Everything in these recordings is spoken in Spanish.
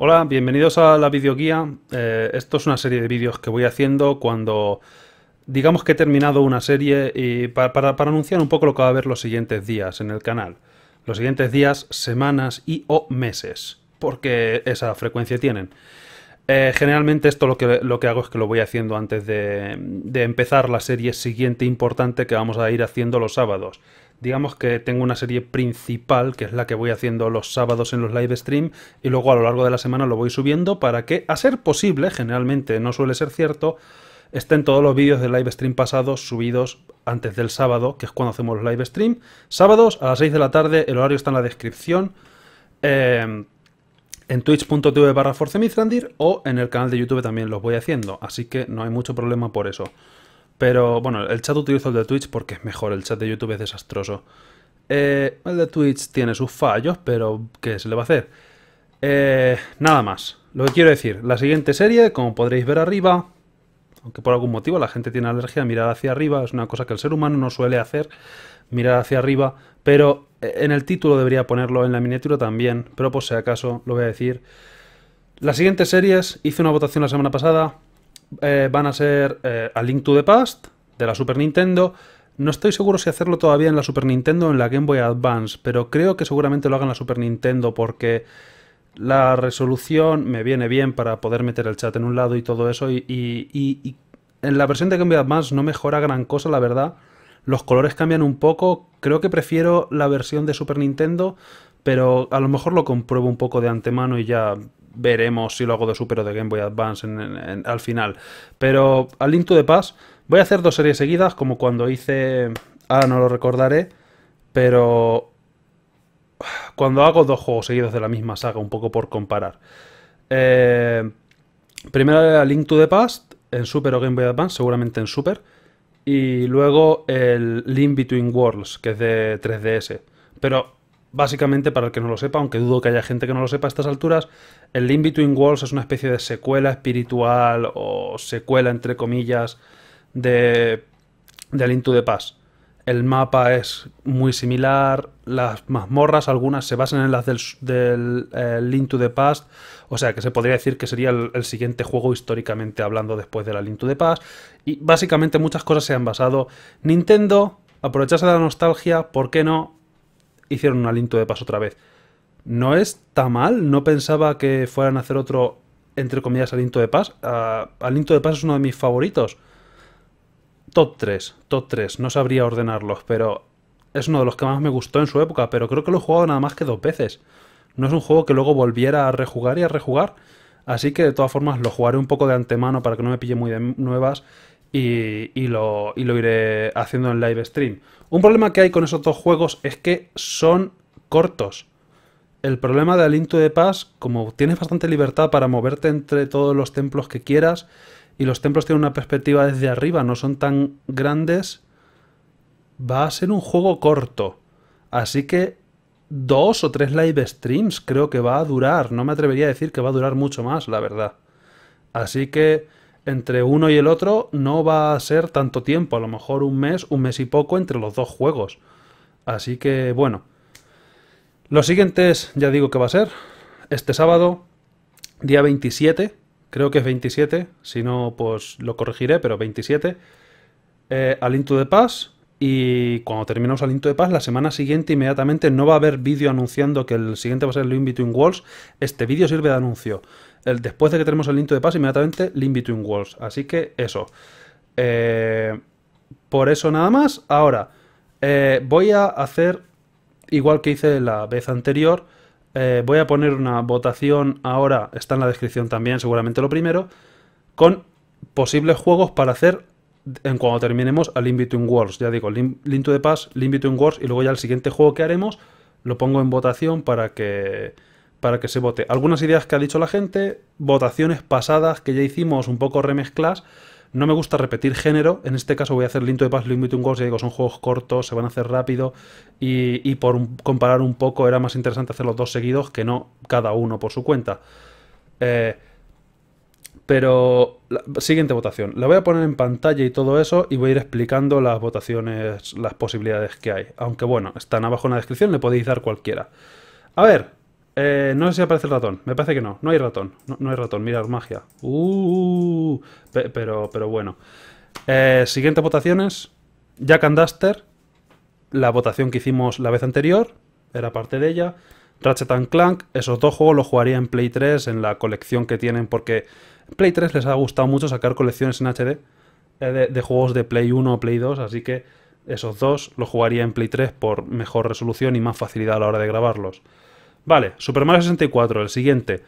Hola, bienvenidos a la videoguía. guía. Eh, esto es una serie de vídeos que voy haciendo cuando digamos que he terminado una serie y para, anunciar un poco lo que va a haber los siguientes días en el canal. Los siguientes días, semanas y o meses, porque esa frecuencia tienen. Eh, generalmente esto lo que, lo que hago es que lo voy haciendo antes de, de empezar la serie siguiente importante que vamos a ir haciendo los sábados digamos que tengo una serie principal, que es la que voy haciendo los sábados en los live stream, y luego a lo largo de la semana lo voy subiendo para que, a ser posible, generalmente no suele ser cierto, estén todos los vídeos del live stream pasados subidos antes del sábado, que es cuando hacemos los live stream. Sábados a las 6 de la tarde, el horario está en la descripción. Em, en twitch.tv barra o en el canal de YouTube también los voy haciendo, así que no hay mucho problema por eso. Pero bueno, el chat utilizo el de Twitch porque es mejor, el chat de YouTube es desastroso. Eh, el de Twitch tiene sus fallos, pero ¿qué se le va a hacer? Eh, nada más. Lo que quiero decir, la siguiente serie, como podréis ver arriba, aunque por algún motivo la gente tiene alergia a mirar hacia arriba, es una cosa que el ser humano no suele hacer, mirar hacia arriba, pero eh, en el título debería ponerlo, en la miniatura también, pero por si acaso lo voy a decir. Las siguientes series, hice una votación la semana pasada, eh, van a ser eh, A Link to the Past de la Super Nintendo. No estoy seguro si hacerlo todavía en la Super Nintendo o en la Game Boy Advance, pero creo que seguramente lo hagan en la Super Nintendo porque la resolución me viene bien para poder meter el chat en un lado y todo eso. Y, y en la versión de Game Boy Advance no mejora gran cosa, la verdad. Los colores cambian un poco. Creo que prefiero la versión de Super Nintendo, pero a lo mejor lo compruebo un poco de antemano y ya veremos si lo hago de Super o de Game Boy Advance al final. Pero al Link to the Past voy a hacer dos series seguidas, como cuando hice... Ahora no lo recordaré, pero... Cuando hago dos juegos seguidos de la misma saga, un poco por comparar. Eh, primero a Link to the Past en Super o Game Boy Advance, seguramente en Super. Y luego el Link Between Worlds, que es de 3DS. Pero Básicamente, para el que no lo sepa, aunque dudo que haya gente que no lo sepa a estas alturas, el In Between Walls es una especie de secuela espiritual o secuela, entre comillas, de, del Into the Past. El mapa es muy similar, las mazmorras algunas se basan en las del, eh, Link to the Past, o sea que se podría decir que sería el, siguiente juego históricamente hablando después de la Link to the Past. Y básicamente muchas cosas se han basado. Nintendo, aprovecharse de la nostalgia, ¿por qué no? hicieron un aliento de paso otra vez. No está mal, no pensaba que fueran a hacer otro, entre comillas, aliento de paz. Uh, ah, aliento de paz es uno de mis favoritos. Top 3, top 3, no sabría ordenarlos, pero es uno de los que más me gustó en su época, pero creo que lo he jugado nada más que dos veces. No es un juego que luego volviera a rejugar y a rejugar, así que de todas formas lo jugaré un poco de antemano para que no me pille muy de nuevas y, lo, lo, iré haciendo en live stream. Un problema que hay con esos dos juegos es que son cortos. El problema de Alinto de Paz, como tienes bastante libertad para moverte entre todos los templos que quieras, y los templos tienen una perspectiva desde arriba, no son tan grandes, va a ser un juego corto. Así que dos o tres live streams creo que va a durar. No me atrevería a decir que va a durar mucho más, la verdad. Así que entre uno y el otro no va a ser tanto tiempo, a lo mejor un mes, un mes y poco entre los dos juegos. Así que bueno. Los siguientes, ya digo que va a ser este sábado, día 27, creo que es 27, si no pues lo corregiré, pero 27, eh, al Into de Paz. Y cuando terminemos Into de Paz, la semana siguiente inmediatamente no va a haber vídeo anunciando que el siguiente va a ser el In Between Walls. Este vídeo sirve de anuncio después de que tenemos el linto de Paz, inmediatamente link between Worlds. Así que eso. Eh, por eso nada más. Ahora, eh, voy a hacer, igual que hice la vez anterior, eh, voy a poner una votación ahora, está en la descripción también, seguramente lo primero, con posibles juegos para hacer en cuando terminemos al In Between Worlds. Ya digo, l'into de Paz, the Between y luego ya el siguiente juego que haremos lo pongo en votación para que para que se vote. Algunas ideas que ha dicho la gente, votaciones pasadas que ya hicimos un poco remezclas. No me gusta repetir género, en este caso voy a hacer Linto de Paz, Past, Link un ya digo, son juegos cortos, se van a hacer rápido y, por comparar un poco era más interesante hacer los dos seguidos que no cada uno por su cuenta. Eh, pero, la, siguiente votación, la voy a poner en pantalla y todo eso y voy a ir explicando las votaciones, las posibilidades que hay. Aunque bueno, están abajo en la descripción, le podéis dar cualquiera. A ver, eh, no sé si aparece el ratón. Me parece que no. No hay ratón. No, hay ratón. Mirad, magia. Uh, pero, pero bueno. Eh, siguiente votaciones. Jack and Duster. La votación que hicimos la vez anterior. Era parte de ella. Ratchet and Clank. Esos dos juegos los jugaría en Play 3. En la colección que tienen. Porque Play 3 les ha gustado mucho sacar colecciones en HD. Eh, de, de juegos de Play 1 o Play 2. Así que esos dos los jugaría en Play 3 por mejor resolución y más facilidad a la hora de grabarlos. Vale, Super Mario 64, el siguiente.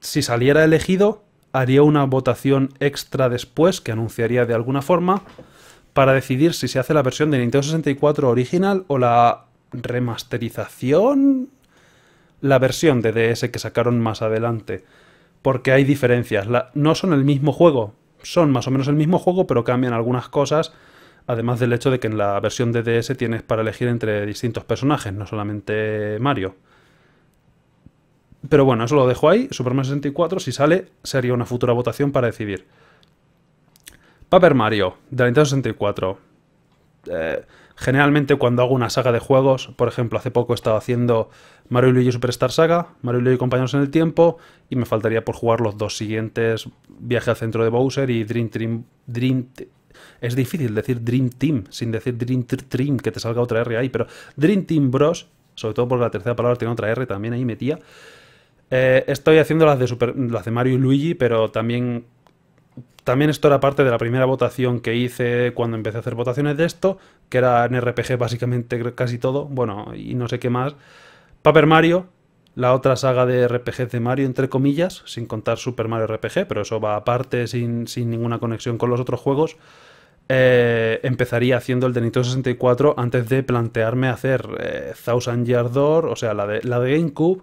Si saliera elegido, haría una votación extra después, que anunciaría de alguna forma, para decidir si se hace la versión de Nintendo 64 original o la remasterización. La versión de DS que sacaron más adelante. Porque hay diferencias. no son el mismo juego. Son más o menos el mismo juego, pero cambian algunas cosas. Además del hecho de que en la versión de DS tienes para elegir entre distintos personajes, no solamente Mario. Pero bueno, eso lo dejo ahí. Super Mario 64, si sale, sería una futura votación para decidir. Paper Mario, de la Nintendo 64. Eh, generalmente cuando hago una saga de juegos, por ejemplo, hace poco estaba haciendo Mario y Luigi Superstar Saga, Mario y Luigi Compañeros en el Tiempo, y me faltaría por jugar los dos siguientes, Viaje al Centro de Bowser y Dream Dream... Dream es difícil decir Dream Team sin decir Dream Dream, que te salga otra R ahí, pero Dream Team Bros, sobre todo porque la tercera palabra tiene otra R también ahí metía. Eh, estoy haciendo las de, las de Mario y Luigi, pero también, también esto era parte de la primera votación que hice cuando empecé a hacer votaciones de esto, que era en RPG básicamente casi todo, bueno, y no sé qué más. Paper Mario, la otra saga de RPG de Mario, entre comillas, sin contar Super Mario RPG, pero eso va aparte, sin, ninguna conexión con los otros juegos. Eh, empezaría haciendo el de Nintendo 64 antes de plantearme hacer eh, Thousand Yard Door, o sea, la de, la de GameCube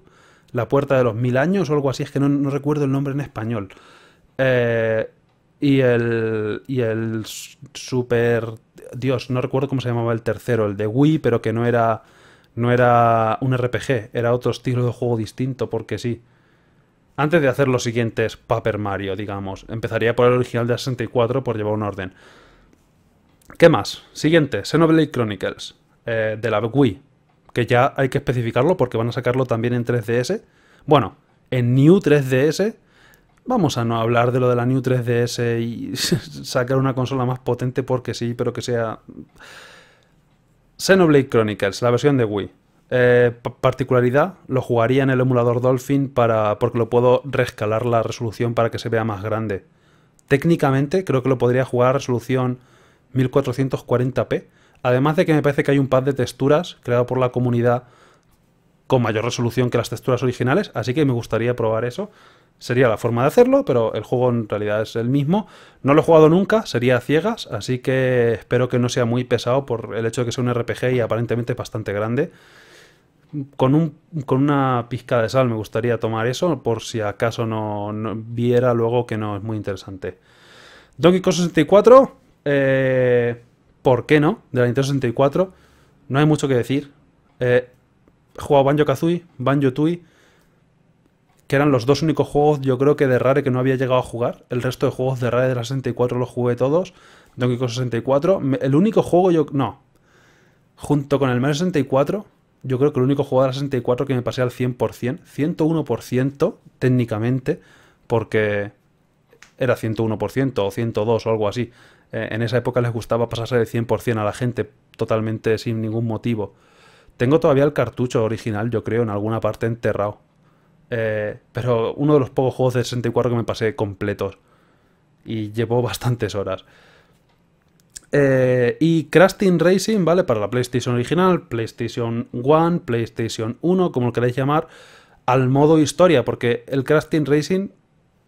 la Puerta de los Mil Años o algo así, es que no, recuerdo el nombre en español. Eh, y el, y el super... Dios, no recuerdo cómo se llamaba el tercero, el de Wii, pero que no era, no era un RPG, era otro estilo de juego distinto, porque sí. Antes de hacer los siguientes Paper Mario, digamos, empezaría por el original de 64 por llevar un orden. ¿Qué más? Siguiente, Xenoblade Chronicles, eh, de la Wii que ya hay que especificarlo porque van a sacarlo también en 3DS. Bueno, en New 3DS, vamos a no hablar de lo de la New 3DS y sacar una consola más potente porque sí, pero que sea... Xenoblade Chronicles, la versión de Wii. Eh, particularidad, lo jugaría en el emulador Dolphin para, porque lo puedo rescalar la resolución para que se vea más grande. Técnicamente creo que lo podría jugar a resolución 1440p, Además de que me parece que hay un par de texturas creado por la comunidad con mayor resolución que las texturas originales, así que me gustaría probar eso. Sería la forma de hacerlo, pero el juego en realidad es el mismo. No lo he jugado nunca, sería a ciegas, así que espero que no sea muy pesado por el hecho de que sea un RPG y aparentemente bastante grande. Con, con una pizca de sal me gustaría tomar eso, por si acaso no, viera luego que no es muy interesante. Donkey Kong 64, eh, ¿por qué no? De la Nintendo 64. No hay mucho que decir. Eh, he jugado Banjo Kazooie, Banjo Tui, que eran los dos únicos juegos, yo creo que de Rare que no había llegado a jugar. El resto de juegos de Rare de la 64 los jugué todos. Donkey Kong 64. El único juego yo. No. Junto con el Mario 64, yo creo que el único juego de la 64 que me pasé al 100%, 101% técnicamente, porque era 101% o 102 o algo así. Eh, en esa época les gustaba pasarse del 100% a la gente totalmente sin ningún motivo. Tengo todavía el cartucho original, yo creo, en alguna parte enterrado. Eh, pero uno de los pocos juegos de 64 que me pasé completos. Y llevó bastantes horas. Eh, y Crafting Racing, ¿vale? Para la PlayStation original, PlayStation 1, PlayStation 1, como lo queráis llamar, al modo historia, porque el Crafting Racing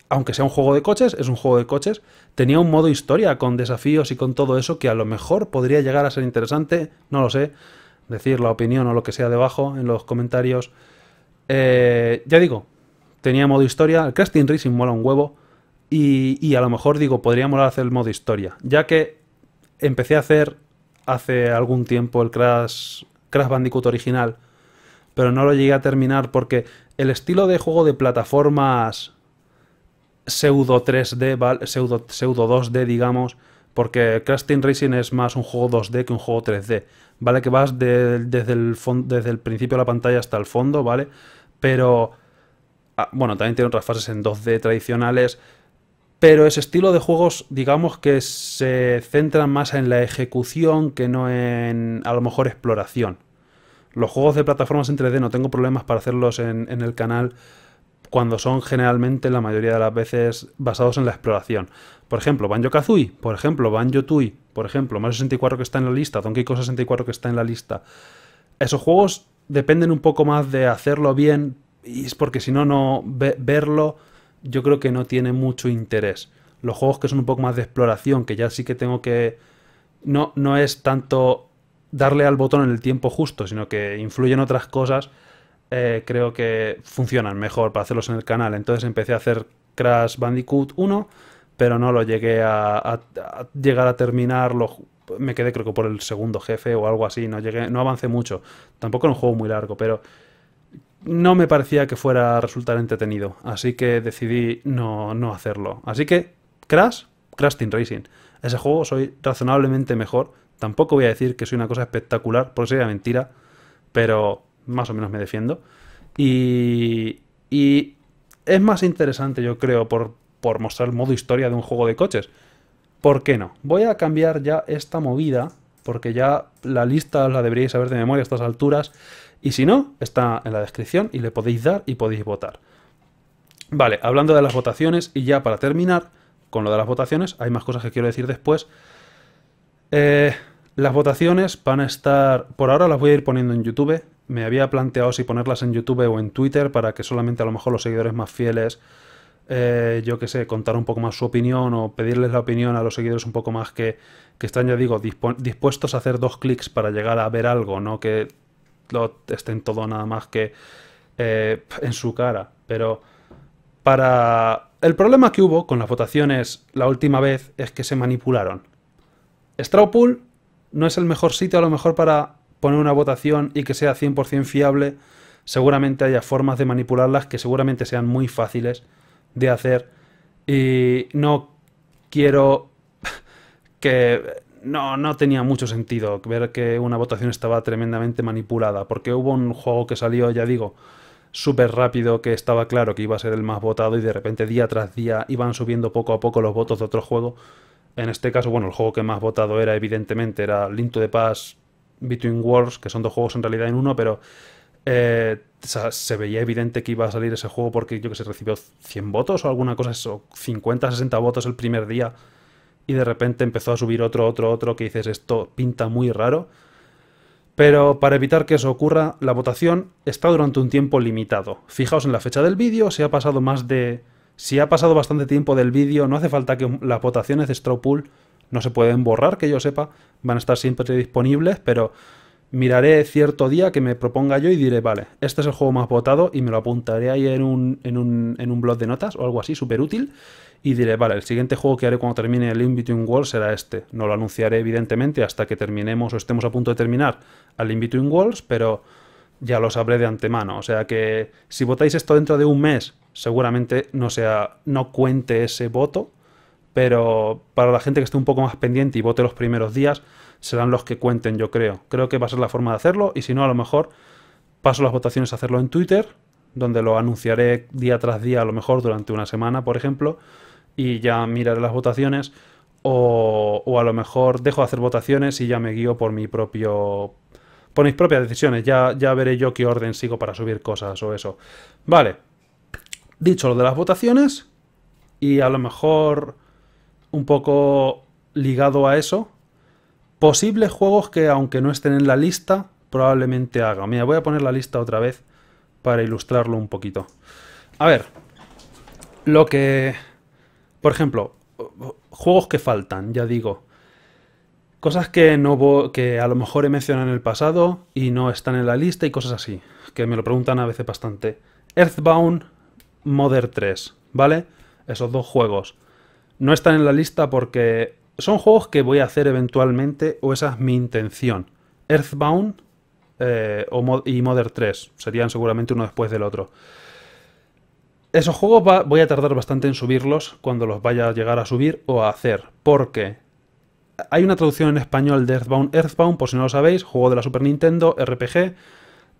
aunque sea un juego de coches, es un juego de coches, tenía un modo historia con desafíos y con todo eso que a lo mejor podría llegar a ser interesante, no lo sé, decir la opinión o lo que sea debajo en los comentarios. Eh, ya digo, tenía modo historia, el Casting Racing mola un huevo y, a lo mejor digo, podría molar hacer el modo historia, ya que empecé a hacer hace algún tiempo el Crash, Crash Bandicoot original, pero no lo llegué a terminar porque el estilo de juego de plataformas pseudo 3D, ¿vale? pseudo, 2D, digamos, porque Crash Racing es más un juego 2D que un juego 3D, ¿vale? Que vas desde, el desde el principio de la pantalla hasta el fondo, ¿vale? Pero, ah, bueno, también tiene otras fases en 2D tradicionales, pero ese estilo de juegos, digamos que se centran más en la ejecución que no en, a lo mejor, exploración. Los juegos de plataformas en 3D no tengo problemas para hacerlos en el canal cuando son generalmente la mayoría de las veces basados en la exploración. Por ejemplo, Banjo Kazooie, por ejemplo, Banjo Tui, por ejemplo, Mario 64 que está en la lista, Donkey Kong 64 que está en la lista. Esos juegos dependen un poco más de hacerlo bien, y es porque si no, no verlo yo creo que no tiene mucho interés. Los juegos que son un poco más de exploración, que ya sí que tengo que... No, no es tanto darle al botón en el tiempo justo, sino que influyen otras cosas eh, creo que funcionan mejor para hacerlos en el canal. Entonces empecé a hacer Crash Bandicoot 1, pero no lo llegué a, llegar a terminarlo. Me quedé creo que por el segundo jefe o algo así, no, llegué, no avancé mucho. Tampoco era un juego muy largo, pero no me parecía que fuera a resultar entretenido, así que decidí no, no hacerlo. Así que Crash, Crash Team Racing. Ese juego soy razonablemente mejor. Tampoco voy a decir que soy una cosa espectacular, porque sería mentira, pero más o menos me defiendo. Y, y es más interesante, yo creo, por, por mostrar el modo historia de un juego de coches. ¿Por qué no? Voy a cambiar ya esta movida, porque ya la lista la deberíais saber de memoria a estas alturas. Y si no, está en la descripción y le podéis dar y podéis votar. Vale, hablando de las votaciones, y ya para terminar con lo de las votaciones, hay más cosas que quiero decir después. Eh, las votaciones van a estar, por ahora las voy a ir poniendo en YouTube. Me había planteado si ponerlas en YouTube o en Twitter para que solamente a lo mejor los seguidores más fieles, eh, yo qué sé, contar un poco más su opinión o pedirles la opinión a los seguidores un poco más que, que están, ya digo, dispuestos a hacer dos clics para llegar a ver algo, no que lo estén todo nada más que eh, en su cara. Pero para... El problema que hubo con las votaciones la última vez es que se manipularon. Straupool no es el mejor sitio a lo mejor para poner una votación y que sea 100% fiable. Seguramente haya formas de manipularlas que seguramente sean muy fáciles de hacer. Y no quiero que... No, no tenía mucho sentido ver que una votación estaba tremendamente manipulada, porque hubo un juego que salió, ya digo, súper rápido que estaba claro que iba a ser el más votado y de repente día tras día iban subiendo poco a poco los votos de otro juego en este caso, bueno, el juego que más votado era, evidentemente, era Linto de Paz Between Wars, que son dos juegos en realidad en uno, pero eh, se veía evidente que iba a salir ese juego porque yo que sé, recibió 100 votos o alguna cosa, eso, 50, 60 votos el primer día y de repente empezó a subir otro, otro, otro, que dices, esto pinta muy raro. Pero para evitar que eso ocurra, la votación está durante un tiempo limitado. Fijaos en la fecha del vídeo, se ha pasado más de si ha pasado bastante tiempo del vídeo, no hace falta que las votaciones de Straw no se pueden borrar, que yo sepa, van a estar siempre disponibles, pero miraré cierto día que me proponga yo y diré, vale, este es el juego más votado y me lo apuntaré ahí en un, en un, en un blog de notas o algo así, súper útil, y diré, vale, el siguiente juego que haré cuando termine el In Between Worlds será este. No lo anunciaré evidentemente hasta que terminemos o estemos a punto de terminar al In Between Worlds, pero ya lo sabré de antemano. O sea que si votáis esto dentro de un mes seguramente no sea, no cuente ese voto, pero para la gente que esté un poco más pendiente y vote los primeros días, serán los que cuenten, yo creo. Creo que va a ser la forma de hacerlo y si no, a lo mejor paso las votaciones a hacerlo en Twitter, donde lo anunciaré día tras día, a lo mejor durante una semana, por ejemplo, y ya miraré las votaciones. O, a lo mejor dejo de hacer votaciones y ya me guío por mi propio por mis propias decisiones. Ya, ya veré yo qué orden sigo para subir cosas o eso. Vale, dicho lo de las votaciones, y a lo mejor un poco ligado a eso, posibles juegos que aunque no estén en la lista, probablemente haga. Mira, voy a poner la lista otra vez para ilustrarlo un poquito. A ver, lo que... Por ejemplo, juegos que faltan, ya digo. Cosas que, no que a lo mejor he mencionado en el pasado y no están en la lista y cosas así, que me lo preguntan a veces bastante. Earthbound, Mother 3, ¿vale? Esos dos juegos. No están en la lista porque son juegos que voy a hacer eventualmente, o esa es mi intención. Earthbound eh, y Mother 3 serían seguramente uno después del otro. Esos juegos voy a tardar bastante en subirlos cuando los vaya a llegar a subir o a hacer, porque hay una traducción en español de Earthbound. Earthbound, por si no lo sabéis, juego de la Super Nintendo, RPG,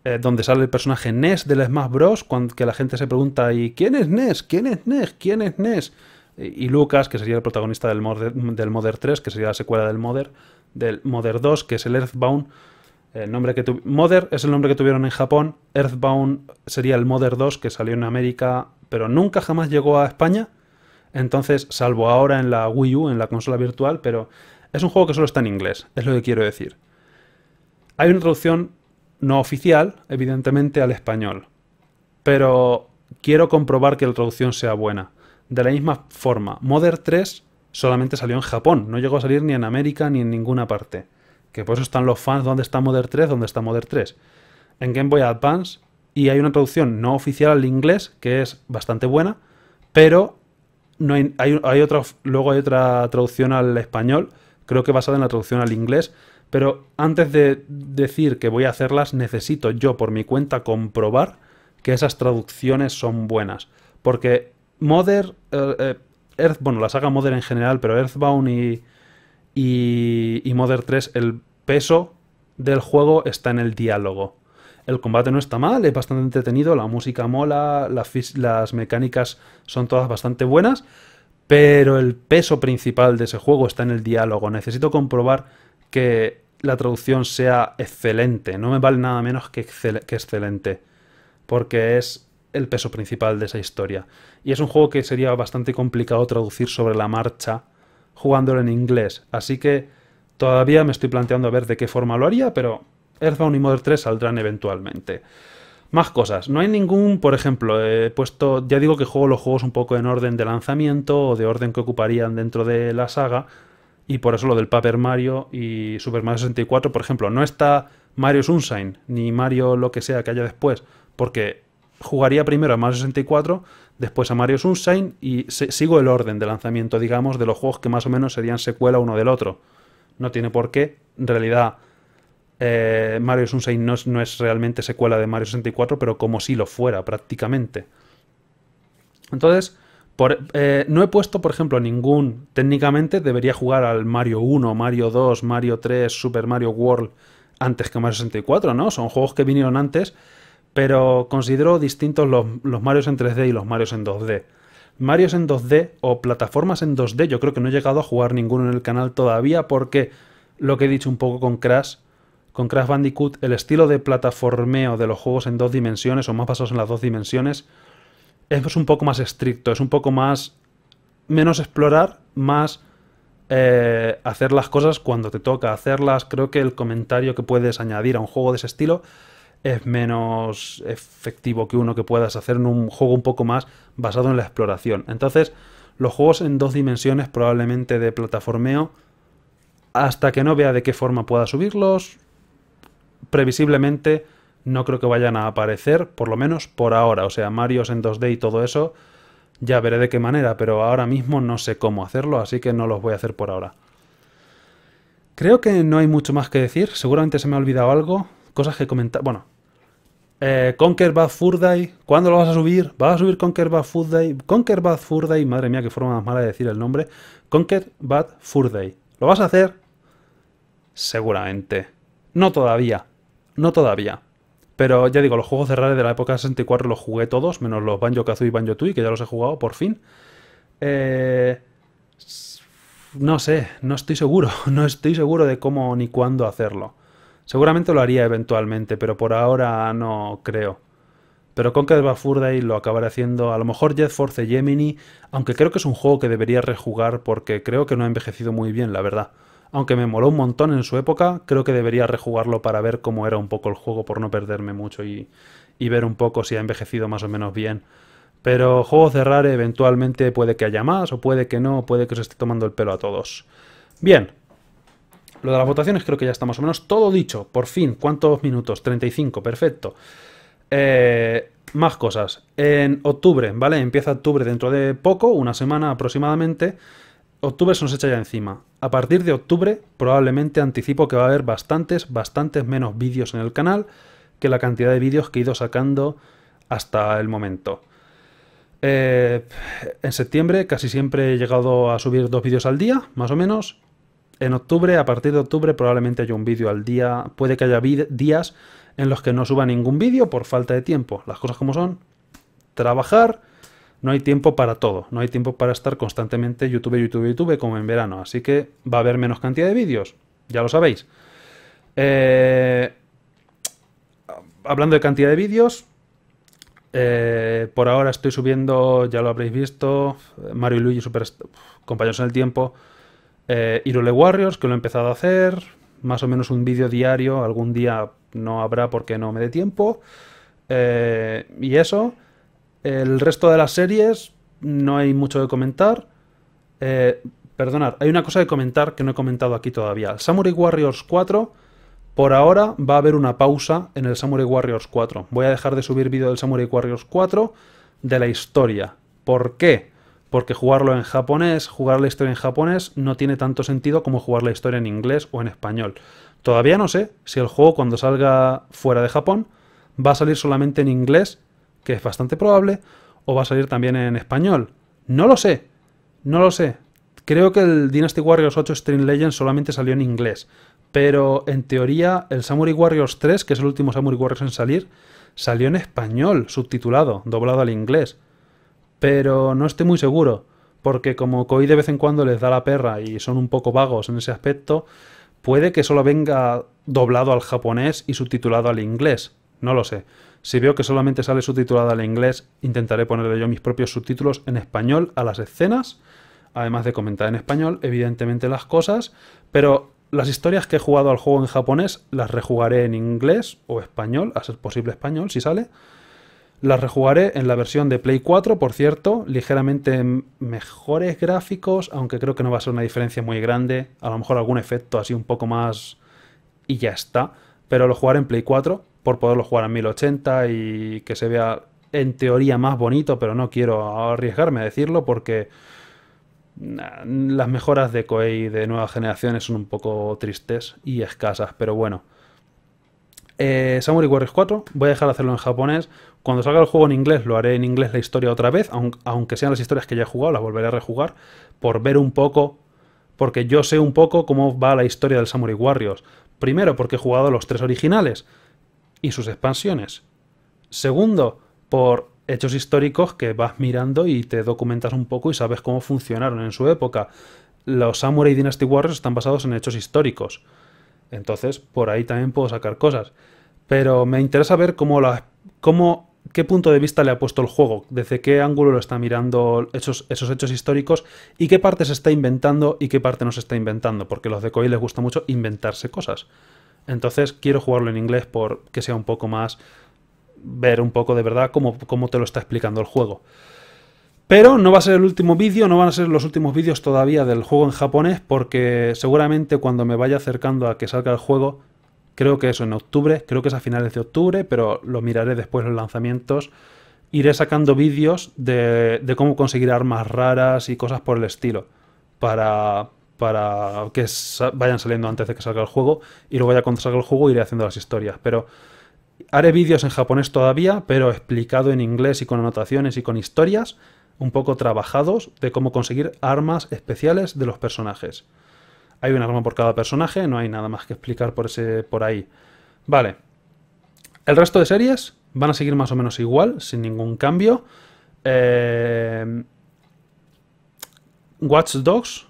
eh, donde sale el personaje Ness del Smash Bros. Cuando, que la gente se pregunta, ¿y quién es Ness? ¿Quién es Ness? ¿Quién es Ness? Y, Lucas, que sería el protagonista del, Mother del 3, que sería la secuela del Mother. del Mother 2, que es el Earthbound. El nombre que Mother es el nombre que tuvieron en Japón, Earthbound sería el Mother 2 que salió en América, pero nunca jamás llegó a España. Entonces, salvo ahora en la Wii U, en la consola virtual, pero es un juego que solo está en inglés, es lo que quiero decir. Hay una traducción no oficial, evidentemente, al español. Pero quiero comprobar que la traducción sea buena. De la misma forma, Modern 3 solamente salió en Japón, no llegó a salir ni en América ni en ninguna parte. Que por eso están los fans, ¿dónde está Modern 3? ¿Dónde está Modern 3? En Game Boy Advance y hay una traducción no oficial al inglés que es bastante buena, pero no hay, luego hay otra traducción al español, creo que basada en la traducción al inglés, pero antes de decir que voy a hacerlas, necesito yo por mi cuenta comprobar que esas traducciones son buenas. Porque Mother, eh, eh, bueno, la saga Mother en general, pero Earthbound y, y, Mother 3, el peso del juego está en el diálogo. El combate no está mal, es bastante entretenido, la música mola, las mecánicas son todas bastante buenas, pero el peso principal de ese juego está en el diálogo. Necesito comprobar que la traducción sea excelente, no me vale nada menos que, excelente, porque es el peso principal de esa historia. Y es un juego que sería bastante complicado traducir sobre la marcha jugándolo en inglés, así que todavía me estoy planteando a ver de qué forma lo haría, pero Earthbound y Mother 3 saldrán eventualmente. Más cosas. No hay ningún, por ejemplo, he puesto, ya digo que juego los juegos un poco en orden de lanzamiento o de orden que ocuparían dentro de la saga, y por eso lo del Paper Mario y Super Mario 64, por ejemplo, no está Mario Sunshine ni Mario lo que sea que haya después, porque jugaría primero a Mario 64, después a Mario Sunshine y sigo el orden de lanzamiento, digamos, de los juegos que más o menos serían secuela uno del otro. No tiene por qué, en realidad, eh, Mario Sunshine no es realmente secuela de Mario 64, pero como si lo fuera prácticamente. Entonces, eh, no he puesto, por ejemplo, ningún. Técnicamente debería jugar al Mario 1, Mario 2, Mario 3, Super Mario World antes que Mario 64, ¿no? Son juegos que vinieron antes, pero considero distintos los, los Marios en 3D y los Marios en 2D. Marios en 2D o plataformas en 2D, yo creo que no he llegado a jugar ninguno en el canal todavía porque lo que he dicho un poco con Crash, con Crash Bandicoot, el estilo de plataformeo de los juegos en dos dimensiones o más basados en las dos dimensiones es un poco más estricto, es un poco más... menos explorar, más eh, hacer las cosas cuando te toca hacerlas. Creo que el comentario que puedes añadir a un juego de ese estilo es menos efectivo que uno que puedas hacer en un juego un poco más basado en la exploración. Entonces, los juegos en dos dimensiones probablemente de plataformeo, hasta que no vea de qué forma pueda subirlos, previsiblemente no creo que vayan a aparecer, por lo menos por ahora. O sea, Marios en 2D y todo eso, ya veré de qué manera, pero ahora mismo no sé cómo hacerlo, así que no los voy a hacer por ahora. Creo que no hay mucho más que decir, seguramente se me ha olvidado algo, cosas que comentar... Bueno, eh, Conquer Bad Fur Day, ¿cuándo lo vas a subir? ¿Vas a subir Conquer Bad Fur Day? Conquer Bad Fur Day, madre mía, qué forma más mala de decir el nombre. Conquer Bad Fur Day, ¿lo vas a hacer? Seguramente. No todavía, no todavía. Pero ya digo, los juegos de Rare de la época 64 los jugué todos, menos los Banjo Kazooie y Banjo Tui, que ya los he jugado por fin. Eh, no sé, no estoy seguro, no estoy seguro de cómo ni cuándo hacerlo. Seguramente lo haría eventualmente, pero por ahora no creo. Pero con Conquer y lo acabaré haciendo, a lo mejor Jet Force Gemini, aunque creo que es un juego que debería rejugar porque creo que no ha envejecido muy bien, la verdad aunque me moló un montón en su época, creo que debería rejugarlo para ver cómo era un poco el juego por no perderme mucho y, ver un poco si ha envejecido más o menos bien. Pero juegos de Rare eventualmente puede que haya más o puede que no, puede que se esté tomando el pelo a todos. Bien, lo de las votaciones creo que ya está más o menos todo dicho. Por fin, ¿cuántos minutos? 35, perfecto. Eh, más cosas. En octubre, ¿vale? Empieza octubre dentro de poco, una semana aproximadamente. Octubre se nos echa ya encima. A partir de octubre probablemente anticipo que va a haber bastantes, bastantes menos vídeos en el canal que la cantidad de vídeos que he ido sacando hasta el momento. Eh, en septiembre casi siempre he llegado a subir dos vídeos al día, más o menos. En octubre, a partir de octubre, probablemente haya un vídeo al día. Puede que haya días en los que no suba ningún vídeo por falta de tiempo. Las cosas como son. Trabajar no hay tiempo para todo, no hay tiempo para estar constantemente YouTube, YouTube, YouTube como en verano, así que va a haber menos cantidad de vídeos, ya lo sabéis. Eh, hablando de cantidad de vídeos, eh, por ahora estoy subiendo, ya lo habréis visto, Mario y Luigi, super compañeros en el tiempo, eh, Warriors, que lo he empezado a hacer, más o menos un vídeo diario, algún día no habrá porque no me dé tiempo, eh, y eso. El resto de las series no hay mucho que comentar. Eh, perdonad, hay una cosa de comentar que no he comentado aquí todavía. Samurai Warriors 4, por ahora va a haber una pausa en el Samurai Warriors 4. Voy a dejar de subir vídeo del Samurai Warriors 4 de la historia. ¿Por qué? Porque jugarlo en japonés, jugar la historia en japonés, no tiene tanto sentido como jugar la historia en inglés o en español. Todavía no sé si el juego cuando salga fuera de Japón va a salir solamente en inglés que es bastante probable, o va a salir también en español. No lo sé, no lo sé. Creo que el Dynasty Warriors 8 Stream Legends solamente salió en inglés, pero en teoría el Samurai Warriors 3, que es el último Samurai Warriors en salir, salió en español, subtitulado, doblado al inglés. Pero no estoy muy seguro, porque como Koi de vez en cuando les da la perra y son un poco vagos en ese aspecto, puede que solo venga doblado al japonés y subtitulado al inglés. No lo sé. Si veo que solamente sale subtitulada al inglés, intentaré ponerle yo mis propios subtítulos en español a las escenas, además de comentar en español, evidentemente, las cosas, pero las historias que he jugado al juego en japonés las rejugaré en inglés o español, a ser posible español, si sale. Las rejugaré en la versión de Play 4, por cierto, ligeramente mejores gráficos, aunque creo que no va a ser una diferencia muy grande, a lo mejor algún efecto así un poco más y ya está, pero lo jugaré en Play 4 por poderlo jugar a 1080 y que se vea en teoría más bonito, pero no quiero arriesgarme a decirlo porque las mejoras de Koei de nuevas generaciones son un poco tristes y escasas, pero bueno. Eh, Samurai Warriors 4, voy a dejar de hacerlo en japonés. Cuando salga el juego en inglés, lo haré en inglés la historia otra vez, aunque sean las historias que ya he jugado, las volveré a rejugar, por ver un poco, porque yo sé un poco cómo va la historia del Samurai Warriors. Primero, porque he jugado los tres originales, y sus expansiones. Segundo, por hechos históricos que vas mirando y te documentas un poco y sabes cómo funcionaron en su época. Los Samurai Dynasty Warriors están basados en hechos históricos. Entonces, por ahí también puedo sacar cosas. Pero me interesa ver cómo, la, cómo qué punto de vista le ha puesto el juego, desde qué ángulo lo está mirando esos, esos hechos históricos y qué parte se está inventando y qué parte no se está inventando, porque a los de Koi les gusta mucho inventarse cosas. Entonces quiero jugarlo en inglés por que sea un poco más ver un poco de verdad cómo, cómo te lo está explicando el juego. Pero no va a ser el último vídeo, no van a ser los últimos vídeos todavía del juego en japonés, porque seguramente cuando me vaya acercando a que salga el juego, creo que eso en octubre, creo que es a finales de octubre, pero lo miraré después los lanzamientos. Iré sacando vídeos de, de cómo conseguir armas raras y cosas por el estilo, para, para que vayan saliendo antes de que salga el juego y luego ya cuando salga el juego iré haciendo las historias. Pero haré vídeos en japonés todavía, pero explicado en inglés y con anotaciones y con historias un poco trabajados de cómo conseguir armas especiales de los personajes. Hay un arma por cada personaje, no hay nada más que explicar por, ese, por ahí. Vale. El resto de series van a seguir más o menos igual, sin ningún cambio. Eh, Watch Dogs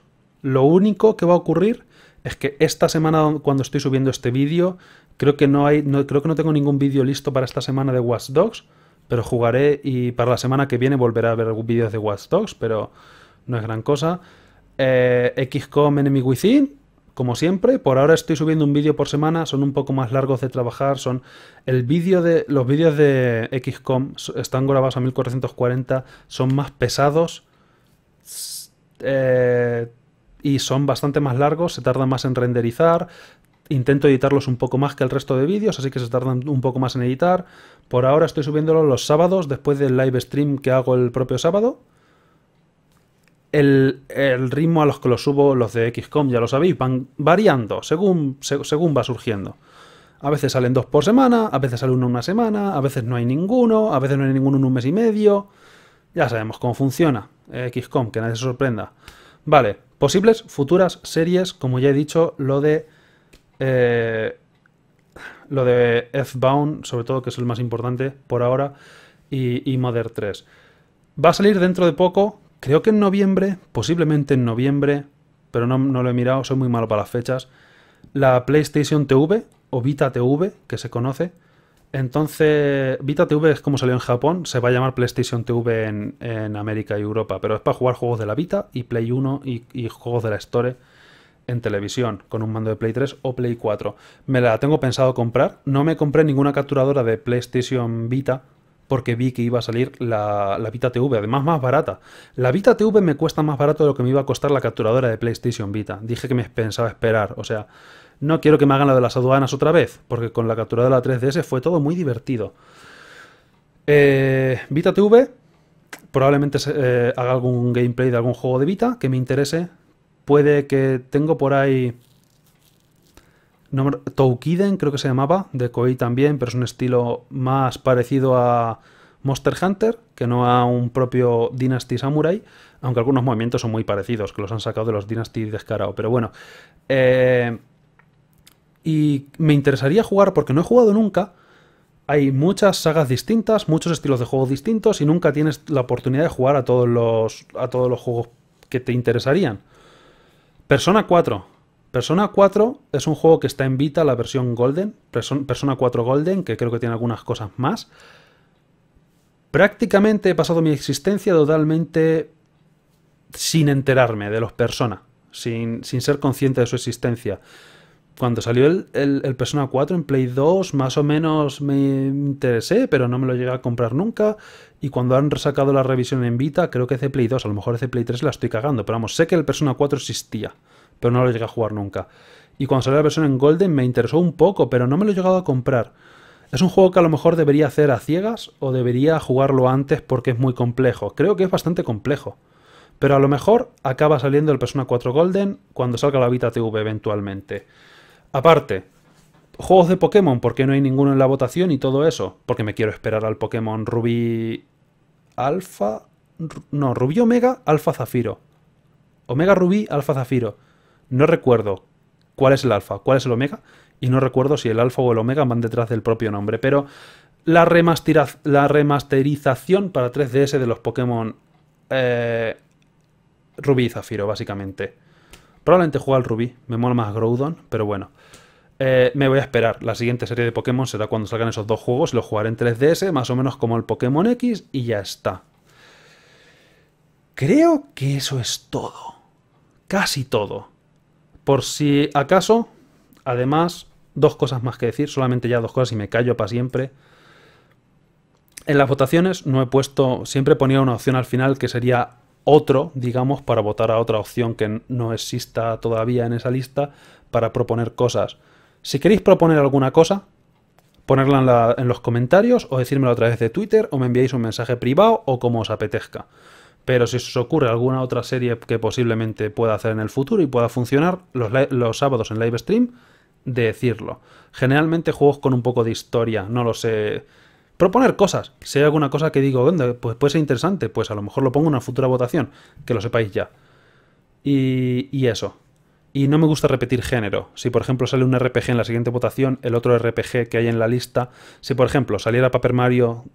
lo único que va a ocurrir es que esta semana cuando estoy subiendo este vídeo, creo que no hay no, creo que no tengo ningún vídeo listo para esta semana de Watch Dogs, pero jugaré y para la semana que viene volveré a ver vídeos de Watch Dogs, pero no es gran cosa. Eh, XCOM Enemy Within, como siempre, por ahora estoy subiendo un vídeo por semana, son un poco más largos de trabajar, son el vídeo de los vídeos de XCOM están grabados a 1440, son más pesados. Eh, y son bastante más largos, se tardan más en renderizar, intento editarlos un poco más que el resto de vídeos, así que se tardan un poco más en editar. Por ahora estoy subiéndolos los sábados, después del live stream que hago el propio sábado. El, ritmo a los que los subo, los de XCOM, ya lo sabéis, van variando según, según va surgiendo. A veces salen dos por semana, a veces sale uno una semana, a veces no hay ninguno, a veces no hay ninguno en un mes y medio. Ya sabemos cómo funciona eh, XCOM, que nadie se sorprenda. Vale, Posibles futuras series, como ya he dicho, lo de. Eh, lo de f sobre todo, que es el más importante por ahora, y, y Mother 3. Va a salir dentro de poco, creo que en noviembre, posiblemente en noviembre, pero no, no, lo he mirado, soy muy malo para las fechas. La PlayStation TV o Vita TV, que se conoce, entonces, Vita TV es como salió en Japón, se va a llamar PlayStation TV en, América y Europa, pero es para jugar juegos de la Vita y Play 1 y, juegos de la Store en televisión, con un mando de Play 3 o Play 4. Me la tengo pensado comprar, no me compré ninguna capturadora de PlayStation Vita porque vi que iba a salir la, la Vita TV, además más barata. La Vita TV me cuesta más barato de lo que me iba a costar la capturadora de PlayStation Vita. Dije que me pensaba esperar, o sea, no quiero que me hagan la de las aduanas otra vez, porque con la captura de la 3DS fue todo muy divertido. Eh, Vita TV, probablemente eh, haga algún gameplay de algún juego de Vita que me interese. Puede que tengo por ahí... Toukiden, creo que se llamaba, de Koei también, pero es un estilo más parecido a Monster Hunter, que no a un propio Dynasty Samurai, aunque algunos movimientos son muy parecidos, que los han sacado de los Dynasty descarado. Pero bueno, eh, y me interesaría jugar porque no he jugado nunca. Hay muchas sagas distintas, muchos estilos de juegos distintos y nunca tienes la oportunidad de jugar a todos los, a todos los juegos que te interesarían. Persona 4. Persona 4 es un juego que está en Vita, la versión Golden. Persona 4 Golden, que creo que tiene algunas cosas más. Prácticamente he pasado mi existencia totalmente sin enterarme de los Persona, sin, sin ser consciente de su existencia cuando salió el, Persona 4 en Play 2, más o menos me interesé, pero no me lo llegué a comprar nunca. Y cuando han resacado la revisión en Vita, creo que es Play 2, a lo mejor es Play 3 la estoy cagando. Pero vamos, sé que el Persona 4 existía, pero no lo llegué a jugar nunca. Y cuando salió la versión en Golden me interesó un poco, pero no me lo he llegado a comprar. Es un juego que a lo mejor debería hacer a ciegas o debería jugarlo antes porque es muy complejo. Creo que es bastante complejo. Pero a lo mejor acaba saliendo el Persona 4 Golden cuando salga la Vita TV eventualmente. Aparte, juegos de Pokémon, ¿por qué no hay ninguno en la votación y todo eso? Porque me quiero esperar al Pokémon Rubí Alfa... No, Rubí Omega, Alfa Zafiro. Omega Rubí, Alfa Zafiro. No recuerdo cuál es el Alfa, cuál es el Omega. Y no recuerdo si el Alfa o el Omega van detrás del propio nombre. Pero la, la remasterización para 3DS de los Pokémon eh, Rubí y Zafiro, básicamente. Probablemente juegue al Rubí, me mola más Groudon, pero bueno. Eh, me voy a esperar. La siguiente serie de Pokémon será cuando salgan esos dos juegos. Los jugaré en 3DS, más o menos como el Pokémon X, y ya está. Creo que eso es todo. Casi todo. Por si acaso, además, dos cosas más que decir, solamente ya dos cosas y me callo para siempre. En las votaciones no he puesto, siempre ponía una opción al final que sería otro, digamos, para votar a otra opción que no exista todavía en esa lista para proponer cosas. Si queréis proponer alguna cosa, ponerla en, los comentarios o decírmelo a través de Twitter o me enviáis un mensaje privado o como os apetezca. Pero si os ocurre alguna otra serie que posiblemente pueda hacer en el futuro y pueda funcionar, los, los sábados en live stream, decirlo. Generalmente juegos con un poco de historia, no lo sé Proponer cosas. Si hay alguna cosa que digo, pues puede ser interesante, pues a lo mejor lo pongo en una futura votación, que lo sepáis ya. Y, y eso. Y no me gusta repetir género. Si por ejemplo sale un RPG en la siguiente votación, el otro RPG que hay en la lista, si por ejemplo saliera Paper Mario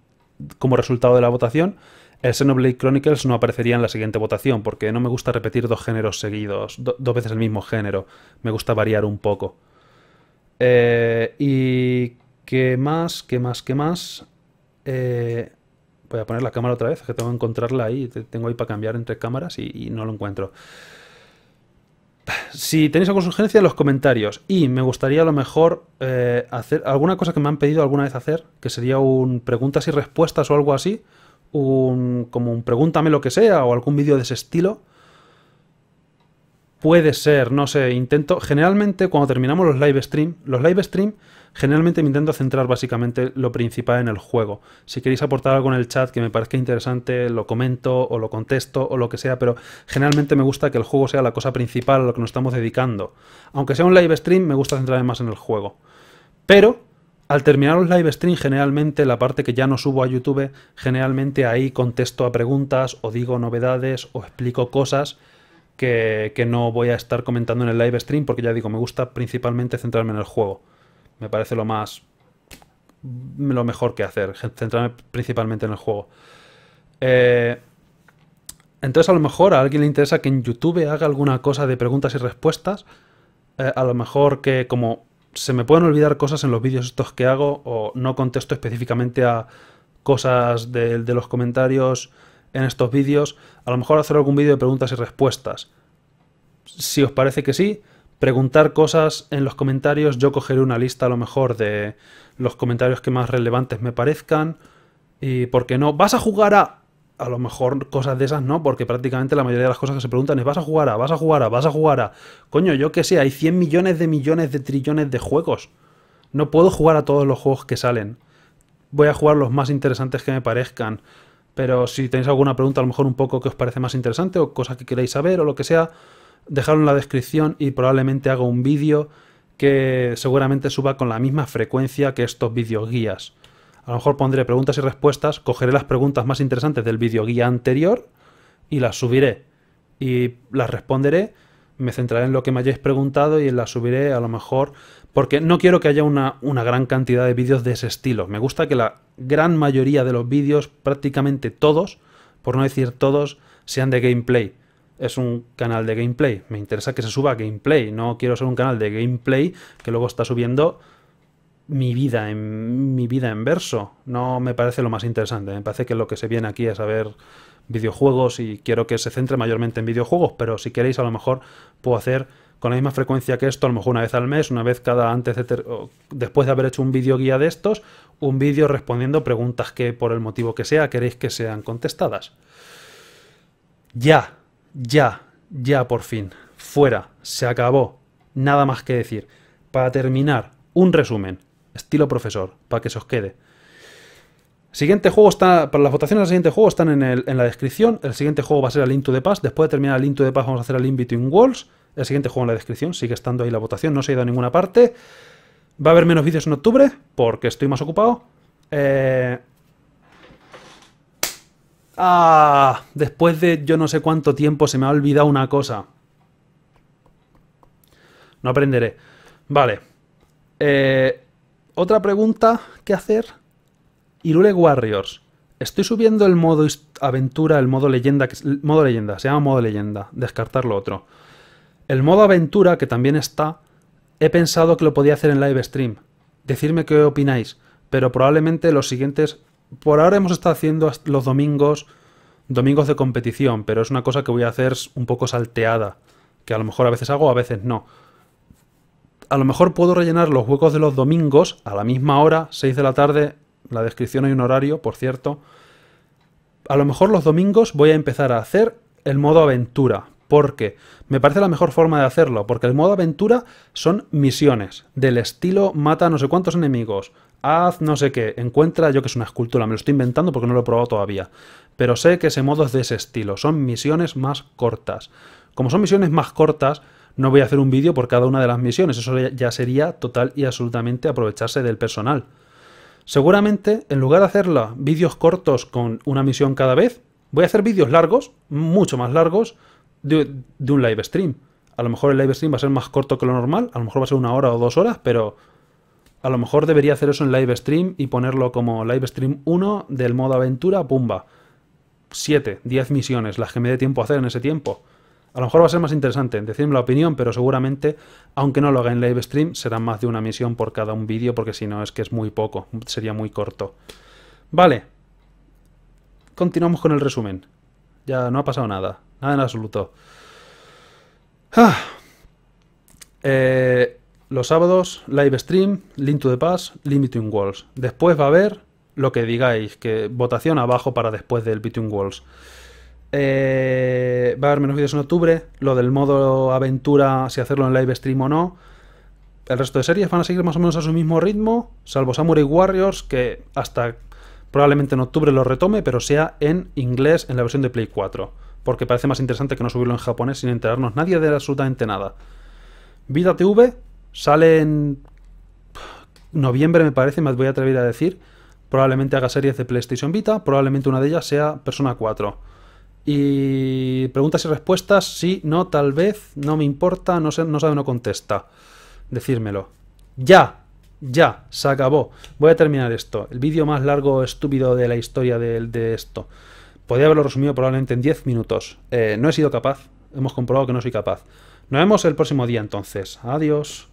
como resultado de la votación, el Xenoblade Chronicles no aparecería en la siguiente votación, porque no me gusta repetir dos géneros seguidos, dos veces el mismo género. Me gusta variar un poco. Eh, y. ¿Qué más? ¿Qué más? ¿Qué más? Eh, voy a poner la cámara otra vez, que tengo que encontrarla ahí. Tengo ahí para cambiar entre cámaras y, no lo encuentro. Si tenéis alguna sugerencia, en los comentarios. Y me gustaría a lo mejor eh, hacer alguna cosa que me han pedido alguna vez hacer, que sería un preguntas y respuestas o algo así. como un pregúntame lo que sea o algún vídeo de ese estilo. Puede ser, no sé, intento. Generalmente cuando terminamos los live stream, los live stream Generalmente me intento centrar básicamente lo principal en el juego. Si queréis aportar algo en el chat que me parezca interesante, lo comento o lo contesto o lo que sea, pero generalmente me gusta que el juego sea la cosa principal a lo que nos estamos dedicando. Aunque sea un live stream, me gusta centrarme más en el juego. Pero al terminar un live stream, generalmente la parte que ya no subo a YouTube, generalmente ahí contesto a preguntas o digo novedades o explico cosas que, que no voy a estar comentando en el live stream porque ya digo, me gusta principalmente centrarme en el juego. Me parece lo más. lo mejor que hacer. Centrarme principalmente en el juego. Eh, entonces, a lo mejor a alguien le interesa que en YouTube haga alguna cosa de preguntas y respuestas. Eh, a lo mejor que, como se me pueden olvidar cosas en los vídeos estos que hago, o no contesto específicamente a cosas de los comentarios en estos vídeos, a lo mejor hacer algún vídeo de preguntas y respuestas. Si os parece que sí, preguntar cosas en los comentarios. Yo cogeré una lista a lo mejor de los comentarios que más relevantes me parezcan. Y por qué no, vas a jugar a... A lo mejor cosas de esas no, porque prácticamente la mayoría de las cosas que se preguntan es vas a jugar a, vas a jugar a, vas a jugar a... Coño, yo qué sé, hay 100 millones de millones de trillones de juegos. No puedo jugar a todos los juegos que salen. Voy a jugar los más interesantes que me parezcan. Pero si tenéis alguna pregunta, a lo mejor un poco que os parece más interesante o cosa que queréis saber o lo que sea, dejarlo en la descripción y probablemente haga un vídeo que seguramente suba con la misma frecuencia que estos vídeos guías. A lo mejor pondré preguntas y respuestas, cogeré las preguntas más interesantes del vídeo guía anterior y las subiré. Y las responderé, me centraré en lo que me hayáis preguntado y las subiré a lo mejor porque no quiero que haya una, una gran cantidad de vídeos de ese estilo. Me gusta que la gran mayoría de los vídeos, prácticamente todos, por no decir todos, sean de gameplay es un canal de gameplay. Me interesa que se suba gameplay. No quiero ser un canal de gameplay que luego está subiendo mi vida en mi vida en verso. No me parece lo más interesante. Me parece que lo que se viene aquí es a ver videojuegos y quiero que se centre mayormente en videojuegos, pero si queréis a lo mejor puedo hacer con la misma frecuencia que esto, a lo mejor una vez al mes, una vez cada antes de después de haber hecho un vídeo guía de estos, un vídeo respondiendo preguntas que por el motivo que sea queréis que sean contestadas. Ya, ya, ya por fin. Fuera, se acabó. Nada más que decir. Para terminar, un resumen, estilo profesor, para que se os quede. Siguiente juego está. Para las votaciones del siguiente juego están en, la descripción. El siguiente juego va a ser el Into the Pass. Después de terminar el Into the Pass, vamos a hacer el In Between Walls. El siguiente juego en la descripción. Sigue estando ahí la votación. No se ha ido a ninguna parte. Va a haber menos vídeos en octubre, porque estoy más ocupado. Eh, Ah, después de yo no sé cuánto tiempo se me ha olvidado una cosa. No aprenderé. Vale. Eh, otra pregunta que hacer. Irule Warriors. Estoy subiendo el modo aventura, el modo leyenda, modo leyenda, se llama modo leyenda, descartar lo otro. El modo aventura, que también está, he pensado que lo podía hacer en live stream. Decidme qué opináis, pero probablemente los siguientes por ahora hemos estado haciendo los domingos, domingos de competición, pero es una cosa que voy a hacer un poco salteada, que a lo mejor a veces hago, a veces no. A lo mejor puedo rellenar los huecos de los domingos a la misma hora, 6 de la tarde, la descripción hay un horario, por cierto. A lo mejor los domingos voy a empezar a hacer el modo aventura, porque me parece la mejor forma de hacerlo, porque el modo aventura son misiones, del estilo mata no sé cuántos enemigos, haz no sé qué, encuentra yo que es una escultura, me lo estoy inventando porque no lo he probado todavía, pero sé que ese modo es de ese estilo, son misiones más cortas. Como son misiones más cortas, no voy a hacer un vídeo por cada una de las misiones, eso ya sería total y absolutamente aprovecharse del personal. Seguramente, en lugar de hacerla vídeos cortos con una misión cada vez, voy a hacer vídeos largos, mucho más largos, de, de un live stream. A lo mejor el live stream va a ser más corto que lo normal, a lo mejor va a ser una hora o dos horas, pero a lo mejor debería hacer eso en live stream y ponerlo como live stream 1 del modo aventura, pumba. 7, 10 misiones, las que me dé tiempo a hacer en ese tiempo. A lo mejor va a ser más interesante decirme la opinión, pero seguramente, aunque no lo haga en live stream, será más de una misión por cada un vídeo, porque si no es que es muy poco, sería muy corto. Vale. Continuamos con el resumen. Ya no ha pasado nada, nada en absoluto. Ah. Eh, los sábados, live stream, link to the pass, limiting walls. Después va a haber lo que digáis, que votación abajo para después del between walls. Eh, va a haber menos vídeos en octubre, lo del modo aventura, si hacerlo en live stream o no. El resto de series van a seguir más o menos a su mismo ritmo, salvo Samurai Warriors, que hasta probablemente en octubre lo retome, pero sea en inglés en la versión de Play 4, porque parece más interesante que no subirlo en japonés sin enterarnos nadie de absolutamente nada. Vida TV, Sale en noviembre, me parece, me voy a atrever a decir. Probablemente haga series de PlayStation Vita, probablemente una de ellas sea Persona 4. Y preguntas y respuestas, sí, no, tal vez, no me importa, no, sé, no sabe, no contesta. Decírmelo. Ya, ya, se acabó. Voy a terminar esto. El vídeo más largo, estúpido de la historia de, esto. Podría haberlo resumido probablemente en 10 minutos. Eh, no he sido capaz. Hemos comprobado que no soy capaz. Nos vemos el próximo día entonces. Adiós.